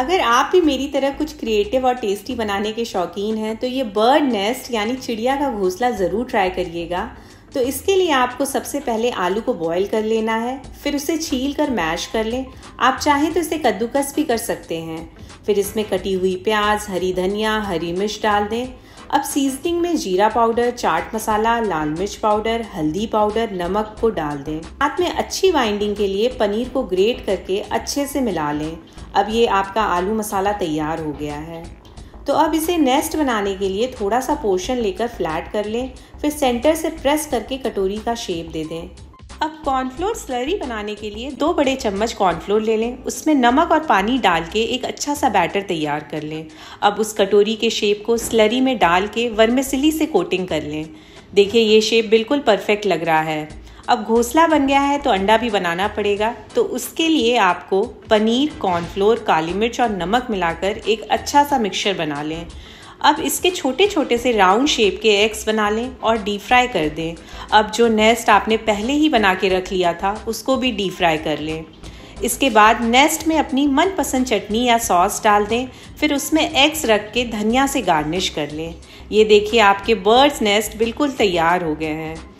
अगर आप भी मेरी तरह कुछ क्रिएटिव और टेस्टी बनाने के शौकीन हैं तो ये बर्ड नेस्ट यानी चिड़िया का घोंसला ज़रूर ट्राई करिएगा तो इसके लिए आपको सबसे पहले आलू को बॉईल कर लेना है फिर उसे छील कर मैश कर लें आप चाहें तो इसे कद्दूकस भी कर सकते हैं फिर इसमें कटी हुई प्याज हरी धनिया हरी मिर्च डाल दें अब सीजनिंग में जीरा पाउडर चाट मसाला लाल मिर्च पाउडर हल्दी पाउडर नमक को डाल दें साथ में अच्छी वाइंडिंग के लिए पनीर को ग्रेट करके अच्छे से मिला लें अब ये आपका आलू मसाला तैयार हो गया है तो अब इसे नेस्ट बनाने के लिए थोड़ा सा पोर्शन लेकर फ्लैट कर लें फिर सेंटर से प्रेस करके कटोरी का शेप दे दें अब कॉर्नफ्लोर स्लरी बनाने के लिए दो बड़े चम्मच कॉर्नफ्लोर ले लें उसमें नमक और पानी डाल के एक अच्छा सा बैटर तैयार कर लें अब उस कटोरी के शेप को स्लरी में डाल के वर्मेसिली से कोटिंग कर लें देखिए ये शेप बिल्कुल परफेक्ट लग रहा है अब घोसला बन गया है तो अंडा भी बनाना पड़ेगा तो उसके लिए आपको पनीर कॉर्नफ्लोर काली मिर्च और नमक मिलाकर एक अच्छा सा मिक्सचर बना लें अब इसके छोटे छोटे से राउंड शेप के एग्स बना लें और डीप फ्राई कर दें अब जो नेस्ट आपने पहले ही बना के रख लिया था उसको भी डीप फ्राई कर लें इसके बाद नेस्ट में अपनी मनपसंद चटनी या सॉस डाल दें फिर उसमें एग्स रख के धनिया से गार्निश कर लें ये देखिए आपके बर्ड्स नेस्ट बिल्कुल तैयार हो गए हैं